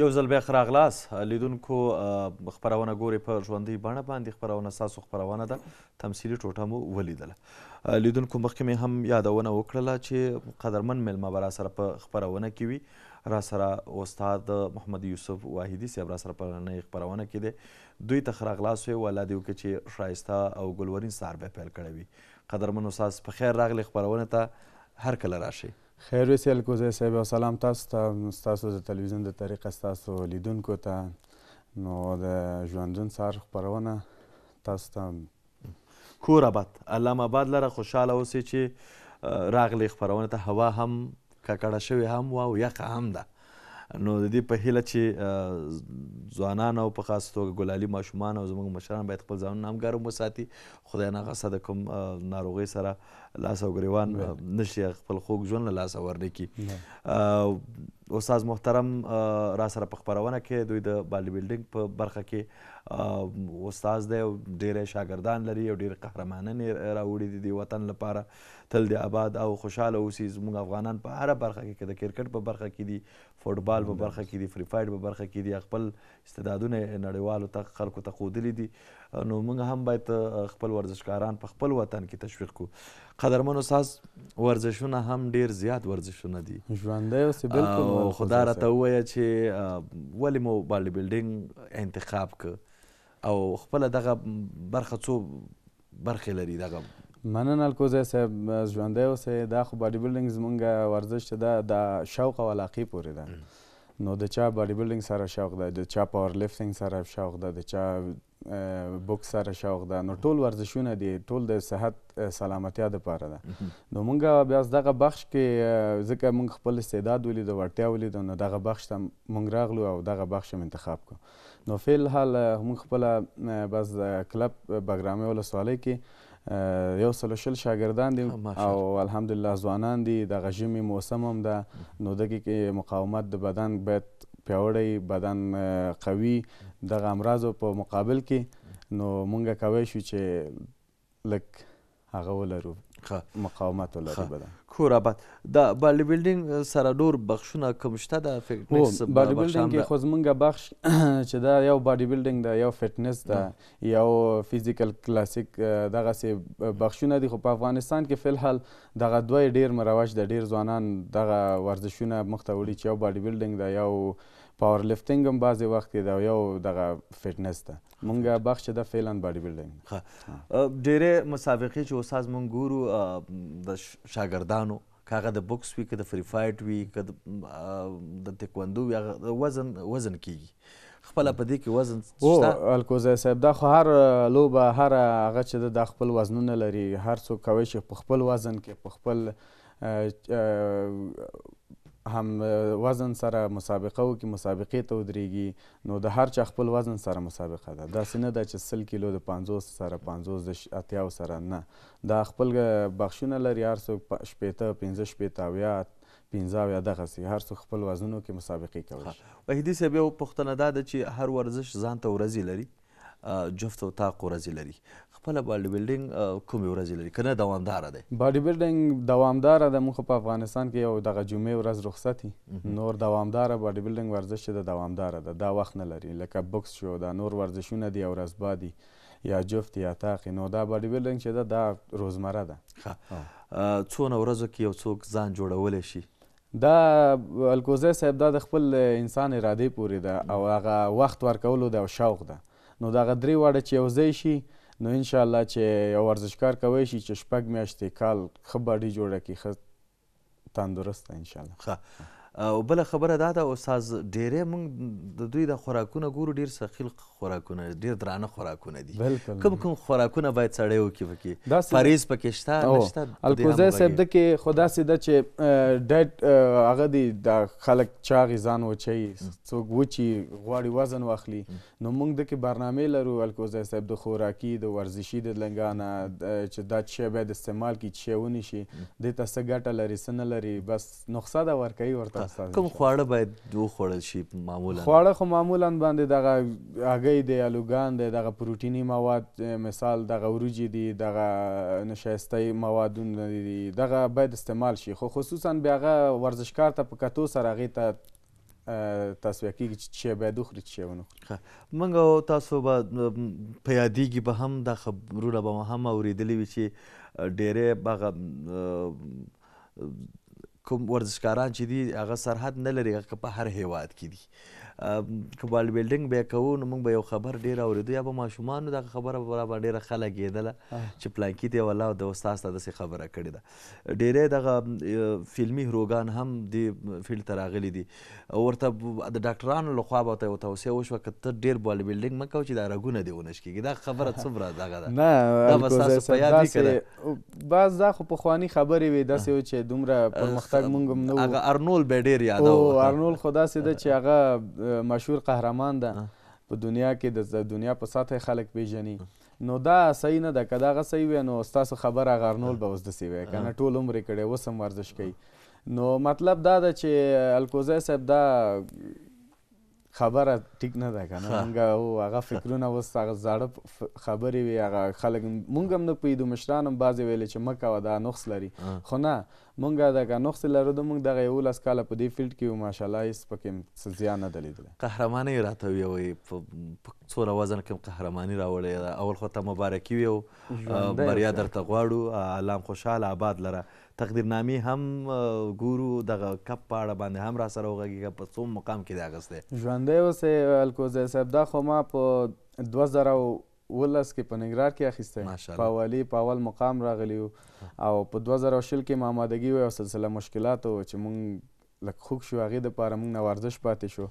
یو ځل بیا ښه راغلاس لیدونکو خپرونه ګورئ په ژوندۍ بڼه باندې خپرونه ستاسو خپرونه ده تمثیلي ټوټه مو ولیدله لیدونکو مخکې مې هم یادونه وکړله چې قدرمن میلمه به راسره په خپرونه کې وي راسره استاد محمد یوسف واحدي صاحب راسره په نننۍ خپرونه کې دی دوی ته ښه راغلاس وی والله دې وکړي چې ښایسته او ګلورین سهار به پیل کړی وي قدرمن استاد په خیر راغلې خپرونه ته هر کله راشئ خیر وسیل کوزه صاحب او سلام تاسو ته تاسو د ټلویزیون د طریقه تاسو لیدونکو ته نو د ژوندون سار خبرونه تاسو ته کور آباد علامه آباد لره خوشاله اوسئ چې راغلی خبرونه ته هوا هم ککړه شوې هم وه او یخه هم ده نو د دې په هیله چې ځوانان او په خاص توګه ګلالي ماشومان او زموږ مشران باید خپل ځان نام ګرم وساتي خدای نه غسه د کوم ناروغي سره لاس او ګریوان نشي خپل خوږ ژوند له لاسه ورنکي استاد محترم را سره په خبرونه کې دوی د باډي بلډینګ په برخه کې استاد دی او ډېر شاګردان لري او ډېر قهرمانان راوړي دي د وطن لپاره تل دی آباد او خوشاله اوسي زموږ افغانان په هر برخه کې د کرکټ په برخه کې دي فوټبال په برخه کې دي فری فایر په برخه کې دي خپل استعدادونه نړیوالو ته خلکو ته ښودلي دي نو موږ هم باید خپل ورزشکاران په خپل وطن کې تشویق کړو قدرمن استاز ورزشونه هم ډیر زیات ورزشونه دي ژوندی اوسې بالکل خو دا راته ووایه چې ولې مو باډي بلډینګ انتخاب که او خپله دغه برخه څو برخې لري دغه مننه الکوزی صاحب ژوندی اوسئ دا خو باډي بلډینګ زمونږ ورزش چې ده د شوق او علاقې پورې ده نو د چا باډی بلډینګ سره شوق ده د چا پاور لفټینګ سره شوق ده د چا بوک سره شوق ده نو ټول ورزشونه دي ټول د صحت سلامتیا لپاره ده نو مونږ بیا دغه بخش کې ځکه مونږ خپل استعداد ولید او ورټیا ولید نو دغه بخش ته مونږ راغلو او دغه بخش هم انتخاب کو نو فعل حال مونږ خپل بس کلب برنامه ول سوالي کې یو سل شل شاګردان دي او الحمدلله ځوانان دي د غژمي موسم هم ده نو دګي کې مقاومت د بدن باید پیاوړی بدن قوي د امراضو په مقابل کې نو مونږه کوي شو چې لک هغه ولرو مقاومت ولري بدن کور آباد د باډي بیلډینګ سره ډور بخښونه کوم شته د فټنس باډي بیلډینګ کې خو زمونږ بخش چې دا یو باډي بیلډینګ دا یو فټنس دا یو فزیکل کلاسیک دغه سي بخښونه دي خو په افغانستان کې فلحال دغه دوه ډیر مروج د ډیر ځوانان دغه ورزشونه مخته وړي چې یو باډي بیلډینګ دا یو پاور لفټینګ هم بعضې وخت کې دا یو دغه فټنس ده مونږه بخش د فعلا باډي بلډینګ ها ډېرې مسابقې چې اوساز مونږ ګورو د شاګردانو کاغه د بوکس وی که د فری فایټ وی که د تکوندو وی وزن وزن کیږي خپل په دې کې وزن شته الکوزا صاحب دا خو هر لوبه هر هغه چې د خپل وزنونه لري هر څوک کوي چې په خپل وزن کې په خپل هم وزن سره مسابقه وکړي مسابقې ته ودرېږي نو د هر چا خپل وزن سره مسابقه ده داسې نه ده چې سل کیلو د پنځوس سره پنځوس د اتیاو سره نه دا خپل بخښونه لري هر څوک شپېته پنځه شپېته اویا پنځه اویا دغسې هر څوک خپل وزنونو کې مسابقې کوي وحیدي صاحب یو پوښتنه دا ده چې هر ورزش ځان ته ورځي لري جفت او طاق ورځې لري خپله باډي بلډینګ کومې ورځې لري که نه دوامداره دی باډي بلډینګ دوامداره ده موږ په افغانستان کې یو دغه جمعې ورځ رخصتي نور دوامداره باډي بلډینګ ورزش ده دوامداره ده دا وخت نه لري لکه بوکس شو دا نور ورزشونه دي او رزبا دي یا جفت یا تاقی نو دا باډي بلډینګ چې ده دا روزمره ده څونه ورځو کې یو څوک ځان جوړولی شي دا الکوزی صاحب دا د خپل انسان ارادې پورې ده او هغه وخت ورکولو ده او شوق ده نو دغه درې واړه چې یو ځای شي نو انشاءالله چې یو ورزشکار کوی شي چې شپږ میاشتې کال ښه باډي جوړه کړي ښه تندرسته انشاءالله ښه او بل خبره دا ده استاد ډیره مونږ د دوی د خوراکونه ګورو ډیر سخیل خوراکونه ډیر درانه خوراکونه دي کوم کوم خوراکونه باید سړی وکړي پکې پاریز پکې شته نشته الکوزه صاحب د کې خدا سي د چې ډایټ هغه دی د خلک چا غیزان وچي څوک وچی غواړي وزن واخلي نو موږ د کې برنامه لرو الکوزه صاحب د خوراکي د ورزشي د لنګانه چې دا چې باید استعمال کی چې ونی شي د تاسو ګټه لري سن لري بس نقصه دا ور کوي ورته ته کوم خواړه باید وخوړل شي معمولا خواړه خو معمولا باندې دغه هګۍ دی الوګان دی دغه پروټینی مواد مثال دغه وریجې دي دغه نشایسته موادونه دي دغه باید استعمال شي خو خصوصا بیا هغه ورزشکار ته په کتو سره هغې ته تاسو کېږي چې شی باید وخوري چې شی ونه موږ او تاسو به په یادیږي به هم دا خبرونه به هم اورېدلي وي چې ډېرې هغه کوم ورزشکاران چې دي هغه سرحد نه لري هغه په هر هیواد کې دي که باډی بیلډینګ به یې کوو نو موږ به یو خبر ډېر اورېدو یا به ماشومانو دغه خبره به راباندې ډېره ښه لګېدله چې پلانکي دی والله د استاد ته داسې خبره کړې ده ډېری دغه فلمي هروګان هم دې فیلډ ته راغلي دي ورته د ډاکټرانو لخوا به ورته یوه توصیه وشوه که ته ډېر باډی بیلډینګ مه کوه چې دا رګونه دې ونشکېږي دا خبره څومره دغه ده نه باز دا خو پخوانی خبرې وې داسې و چې دومره پرمختګ مونږ هم نه و هغه ارنول به ډېر یادو ارنول خو داسې ده چې هغه مشهور قهرمان ده په دنیا کې د دنیا په سطح خلک پیژني نو دا صحیح نه ده که دا هغه صحیح وی نو ستاسو خبره هغه ارنول به اوس داسې وی که نه ټول عمر یې کړی اوس هم ورزش کوي نو مطلب دا ده چې الکوزی صاحب دا خبره ټیک نه ده کنه مونږ او هغه فکرونه اوس هغه زاړه خبرې وي هغه خلک مونږ هم نه پوهېدو مشران هم بعضې ویلې چې مه کوه دا نقص لري خو نه مونږ دغه نقص لرلو مونږ دغه یولس کاله په دې فیلډ کې ماشاءالله هېڅ پکې څه زیان نه ده لیدلی قهرمانۍ یې راته ویوئ په څومره وزن کې قهرماني راوړې ده اول خو ته مبارکي وي او بریا درته غواړو اعلام خوشحاله آباد لره تقدیرنامې هم ګورو دغه کپ په اړه باندې هم را سره وغږېږه په څوم مقام کې دی اغستی ژوندی اوسې الکوزی صاحب دا خو ما په دوه زره ولس کې په ننګرهار کې اخیستی په اولي په اول مقام راغلی او په دوه زره شل کې ما امادګي وی او سلسله مشکلاتو چې مونږ لکه خوږ شو هغې دپاره موږ نه ورزش پاتې شو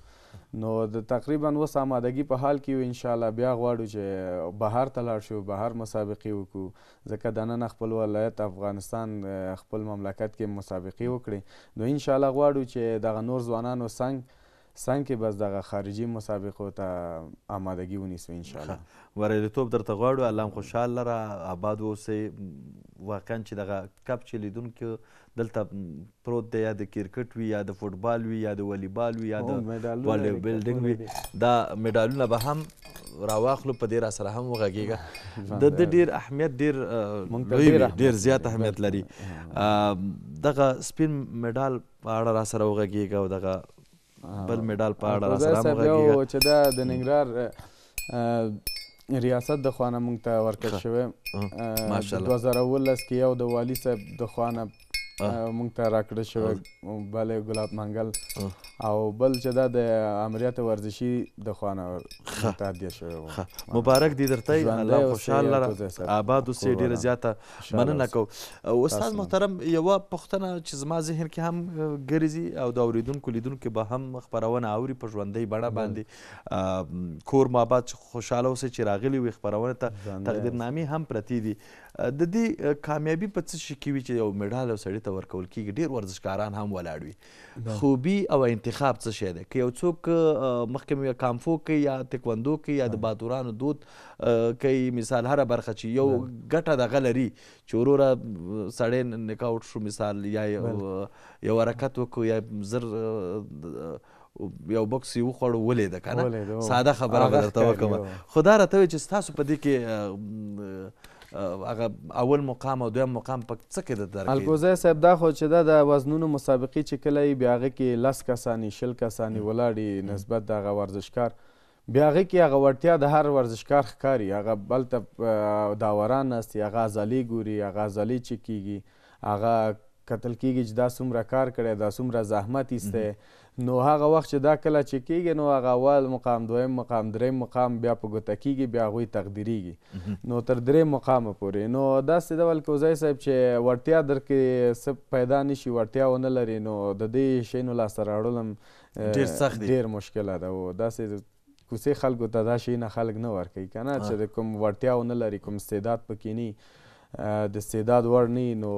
نو د تقریبا اوس آمادګي په حال کې یو انشاءالله بیا غواړو چې بهر ته لاړ شو بهر مسابقې وکړو ځکه دننه خپل ولایت افغانستان خپل مملکت کې مسابقې وکړي نو انشاءالله غواړو چې دغه نور ځوانانو څنګ سنگ کې بس دغه خارجي مسابقو ته آمادگی ونیسو ان شاء الله بریالیتوب درته غواړو الله هم خوشحاله را آباد واوسئ واقعا چې دغه کپ چې لیدونکو دلته پروت دی یا د کرکټ وي یا د فوټبال وي یا د والیبال وي یا د والی بیلډینګ وي دا مډالونه به هم راواخلو په دې را سره هم وغږېږه د ده ډېر اهمیت ډېر ډېر زیات اهمیت لري دغه سپین مډال په اړه را سره وغږېږه او دغه بل میډال په اړه را سره مو چې دا د ننګرهار ریاست د خوانه مونږ ته ورکړ شوی ماشاءالله 2019 کې یو د والي صاحب د خوانه مونږ ته راکړه شوی بل ګلاب منګل او بل چې دا د امریت ورزشي د خوانه متادیه شوی و مبارک دی درته الله خوشاله آباد اوسې ډیره زیاته مننه کو استاد محترم یو پښتنه چې زما ذهن کې هم ګرځي او د اوریدونکو لیدونکو به هم خبرونه اوري په ژوندۍ بڼه باندې کور ماباد خوشاله اوسې چې راغلی وي خبرونه ته تقدیرنامې هم پرتی دي د دې کامیابی په څه شي کې وي چې یو مډال او سړی ته ورکول کیږي ډیر ورزشکاران هم ولاړ وي خوبي او انتخاب څه شی دی که یو څوک مخکې کامفو کوي یا تکو ګوندو کې یا د باتورانو دود کوي مثال هر برخه چې یو ګټه دغه لري چې وروره سړی نکاوټ شو مثال یا یو حرکت وکړو یا زر یو بکس یې وخوړو ولیده که نه ساده خبره به درته وکړم خو دا راته وایي چې ستاسو په دې کې هغه اول مقام او دویم مقام په څه کې د درکې الګوزی صاحب دا خو چې دا د وزنونو مسابقې چې کله یې بیا هغه کې لس کسانې شل کسانې ولاړې نسبت د هغه ورزشکار بیا هغې کې هغه وړتیا د هر ورزشکار ښکاري هغه بلته داوران ناست دي هغه عضلې ګوري هغه عضلې چې کیږي هغه کتل کیږي چې دا څومره کار کړی دا څومره زحمت ایستی نو هغه وخت چې دا کله چې کیږي نو هغه اول مقام دویم مقام دریم مقام بیا په ګوته کیږي بیا هغوی تقدیریږي نو تر دریم مقامه پورې نو داسې ډول کوزی صاحب چې وړتیا درکې څه پیدا نشي وړتیا ونه لري نو د دې شیانو لاسته راوړل هم ډېر سخت ډېر مشکله ده او داسې کوڅې خلکو ته دا شی نه خلک نه ورکوي که نه چې کوم وړتیا ونه لري کوم استعداد پکې نه د استعداد وړ نه نو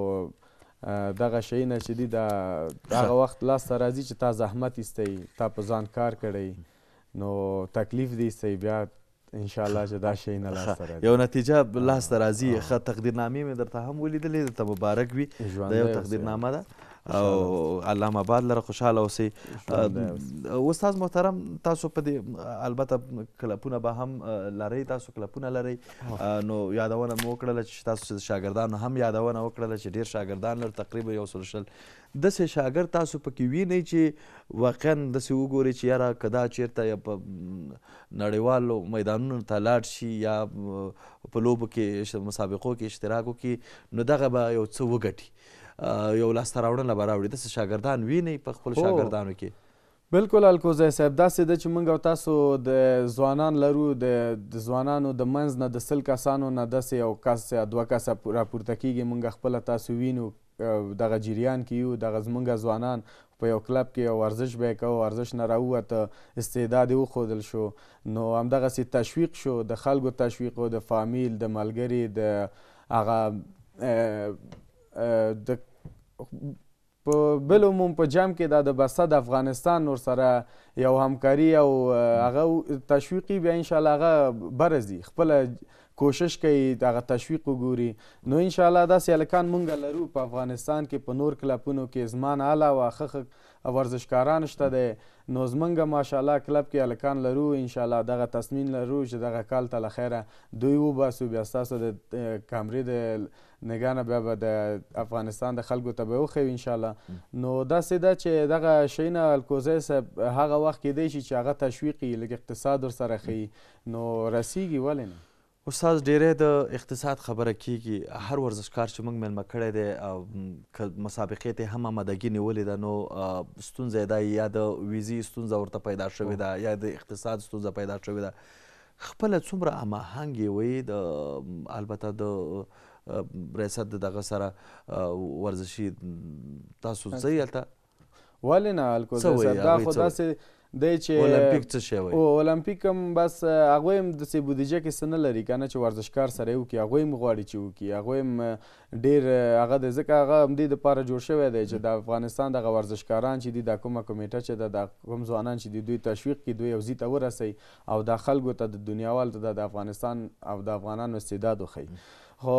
دغه شی نه چې دی دا هغه وخت لاسته راځي چې تا زحمت ایستی تا په ځان کار کړی نو تکلیف دی ایستی بیا ان شاء الله چې دا شی نه لاسته راځي یو نتیجه لاسته راځي ښه تقدیرنامې مې درته هم ولیدلې درته مبارک وي دا یو تقدیرنامه ده او علامه آباد لره خوشاله اوسئ استاد محترم تاسو په دې البته کلپونه به هم لرئ تاسو کلپونه لرئ نو یادونه مو وکړله چې تاسو شاګردانو هم یادونه وکړله چې ډېر شاګردان لر تقریبا یو سل شل داسې شاګرد تاسو پکې وینئ چې واقعا داسې وګورئ چې یاره که دا چېرته یا په نړیوالو میدانونو ته لاړ شي یا په لوبو کې مسابقو کې اشتراک وکړي نو دغه به یو څه وګټي یو لاسته راوړنه به راوړي داسې شاګردان وینئ په خپلو شاګردانو کې بلکل الکوزی صاحب داسې ده چې موږ او تاسو د ځوانان لرو د ځوانانو د منځ نه د سل کسانو نه داسې یو کس یا دوه کس راپورته کیږي موږ خپله تاسو وینو دغه جریان کې یو دغه زموږ ځوانان په یو کلب کې یو ورزش به یې کوه ورزش نه راووته استعداد یې وښودل شو نو همدغسې تشویق شو د خلکو تشویق او د فامیل د ملګري د هغه د په بل عموم په جام کې دا د بسته د افغانستان نور سره یو همکاري او هغه تشویقي بیا ان شاء الله هغه برزي خپل کوشش کوي دغه تشویق وګوري نو ان شاء الله داسې هلکان مونږ لرو په افغانستان کې په نور کلبونو کې زمان علاوه ښه ورزشکاران شته دی نو زمونږ ماشاءالله کلب کې هلکان لرو ان شاء الله دغه تصمیم لرو چې دغه کال ته له خیره دوی وباسو بیا ستاسو د کامرې د نگانه بیا به د افغانستان د خلکو ته به وښیو انشاءالله نو داسې ده چې دغه شیونه الکوزی صاحب هغه وخت کیدی شي چې هغه تشویق یي لږ اقتصاد ورسره ښیي نو رسیږي ولې نه استاد ډیره د اقتصاد خبره کیږي هر ورزشکار چې موږ ملمه کړی دی مسابقې ته هم آمادګي نیولې ده نو ستونزه دا یا د ویزې ستونزه ورته پیدا شوې ده یا د اقتصاد ستونزه پیدا شوې ده خپله څومره هماهنګ یې وی د البته د ریاست دغه سره ورزشي تاسو ځئ هلته ولې نه الکوزی صاحب دا خو داسې د چې اولمپیک څه شی وای او اولمپیک هم بس هغه هم د سې بودیجه کې سن لري کنه چې ورزشکار سره یو کې هغه هم غواړي چې وکي هغه هم ډیر هغه د ځکه هغه هم د لپاره جوړ شوی دی چې د افغانستان د ورزشکاران چې د کومه کمیټه چې د کوم ځوانان چې د دوی تشویق کې دوی یوځی ته ورسي او د خلکو ته د دنیاوال ته د افغانستان او د افغانانو استعداد وخی خو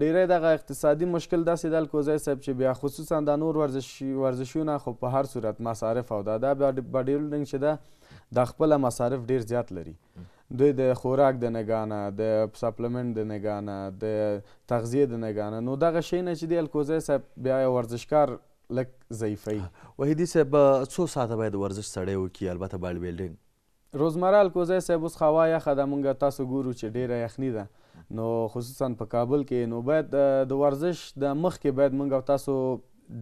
ډیری دغه اقتصادي مشکل داسې د الکوزی صاحب چې بیا خصوصا د نور ورزشي ورزشونه خو په هر صورت مصارف او د دا باډي بلډینګ چې ده دا خپله مصارف ډیر زیات لري دوی د خوراک د نگانه د سپلمنټ د نگانه د تغذیه د نگانه نو دغه شی نه چې دی الکوزی صاحب بیا یو ورزشکار لږ ضعیفوي وحیدي صاحب څو ساعته باید ورزش سړی وکړي البته باډي بلډینګ روزمره الکوزی صاحب اوس خوا یخه ده مونږ تاسو ګورو چې ډیره یخني ده نو خصوصا په کابل کې نو باید د ورزش د مخکې باید موږ او تاسو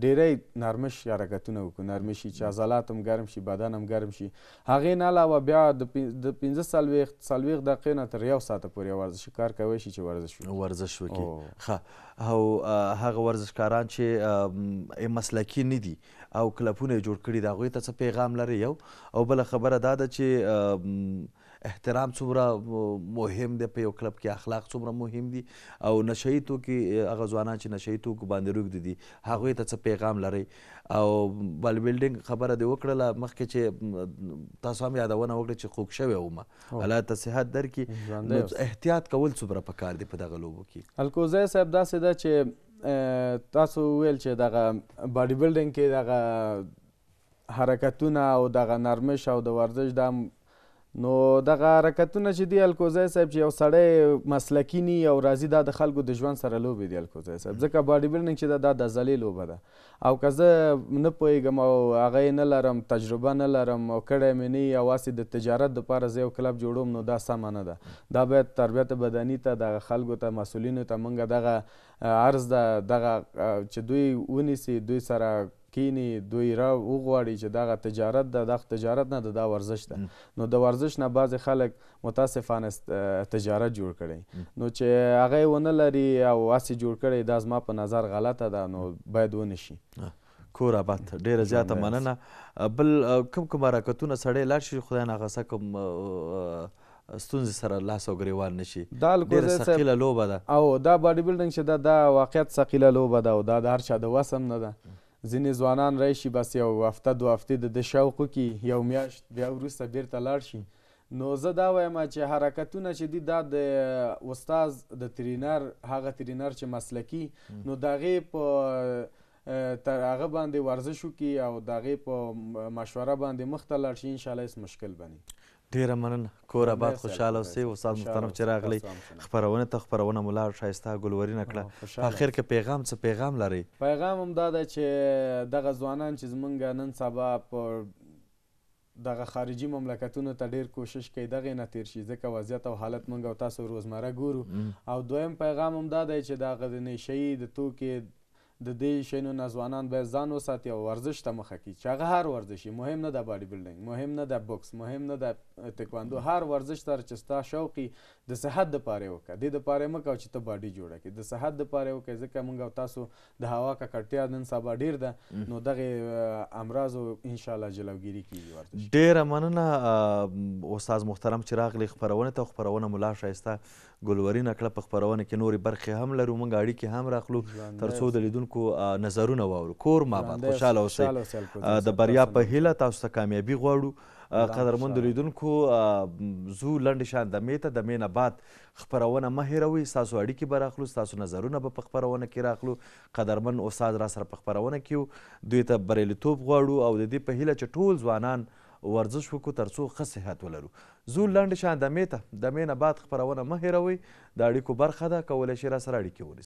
ډیری نرمش حرکتونه وکړو نرمش شي چې عضلات هم ګرم شي بدن هم ګرم شي هغې نه علاوه بیا د پنځه څلوېښت څلوېښت دقیقې نه تر یو ساعته پورې ورزشي کار کوی شي چې ورزش وکړي ورزش وکړي ښه او هغه ورزشکاران چې مسلکي نه دي او کلبونه یې جوړ کړي د هغوی ته څه پیغام لري یو او بله خبره دا ده چې احترام څومره مهم دی په یو کلب کې اخلاق څومره مهم دي او نشئی توکي هغه ځوانان چې نشئی توکو باندې روږدي دي هغوی ته څه پیغام لرئ او بال بیلډینګ خبره دې وکړله مخکې چې تاسو هم یادونه وکړه چې خوږ شوی ومه الله ته صحت درکړي احتیاط کول څومره پکار دی په دغه لوبو کې الکوزی صاحب داسې ده چې تاسو ویل چې دغه باډي بیلډینګ کې دغه حرکتونه او دغه نرمش او د ورزش دا نو دغه حرکتونه چې دی الکوزای صاحب چې یو سړی مسلکی نی او راضی دا د خلکو د ژوند سره لوبې دی الکوزای صاحب ځکه باډي بلډینګ چې دا د عضلې لوبه ده او که زه نه پوهېږم او هغه یې نه لرم تجربه نه لرم او کړی مې نه وي او هسې د تجارت دپاره زه یو کلب جوړوم نو دا سمه نه ده دا باید تربیت بدني ته دغه خلکو ته مسؤلینو ته موږ دغه عرض ده دغه چې دوی ونیسي دوی سره کینی دوی را وغواړي چې دغه تجارت ده دغه تجارت نه ده دا ورزش ده نو د ورزش نه بعضې خلک متاسفانه تجارت جوړ کړی نو چې هغه یې ونه لري او هسې جوړ کړی دا زما په نظر غلطه ده نو باید ونشي کور آباد ډیره زیاته مننه بل کوم کوم حرکتونه سړی لاړ شي خدای ناخواسته کوم ستونزې سره لاس او ګریوان نشي دا ډېره ثقیله لوبه ده او دا باډي بلډینګ چې ده دا واقعیت ثقیله لوبه ده او دا د هر چا د وسم نه ده ځینې ځوانان راشي بس یو هفته دوه هفتې د ده شوقو کې یو میاشت بیا وروسته بیرته لاړ شي نو زه دا وایم چې حرکتونه چې دي دا د استاز د ترینر هغه ترینر چې مسلکي نو د هغې په تر هغه باندې ورزش وکړي او د هغې په مشوره باندې مخته لاړ شي انشاءالله هیڅ مشکل به ډیره مننه کور آباد خوشاله اوسئ استاد محترم چې راغلی خپرونه ته خپرونه مو لار ښایسته ګلورینه کړه په اخر کې پیغام څه پیغام لرئ پیغام هم دا دی چې دغه ځوانان چې زمونږ نن سبا په دغه خارجي مملکتونو ته ډیر کوشش کوي دغه نه تیر شي ځکه وضعیت او حالت مونږ او تاسو روزمره ګورو او دویم پیغام هم دا دی چې دغه د نشهیي د توکې د دې شینو نه ځوانان باید ځان وساتي او ورزش ته مخه کړي چې هغه هر ورزش مهم نه د باډي بلډینګ مهم نه د بوکس مهم نه د تکواندو هر ورزش تر چې ستا شوقي د صحت د پاره وکړه د د پاره مکو چې ته باډي جوړه کې د صحت د پاره وکړه ځکه موږ او تاسو د هوا ککړتیا نن سبا ډیر ده نو دغه امراض ان شاء الله جلوګیری کیږي ورته ډیره مننه استاد محترم چې راغلی خبرونه ته خبرونه ملا شایسته ګلورین کړه په خبرونه کې نوري برخې هم لرو موږ اړې کې هم راخلو ترڅو د لیدونکو نظرونه واورو کور ما خوشاله اوسئ د بریا په هیله تاسو ته کامیابی غواړو قدرمن د لیدونکو زو لنډ شان د میته د مینه بعد خبرونه مه هیروئ ستاسو اړیکې به راخلو ستاسو نظرونه به په خبرونه کې راخلو قدرمن استاد را سره په خبرونه کې دوی ته بریالیتوب غواړو او د دې په هیله چې ټول ځوانان ورزش وکړو ترڅو ښه صحت ولرو زو لنډ شان د میته د مینه بعد خبرونه مه هیروئ د اړیکو برخه ده کولی شئ را سره اړیکې ونیسئ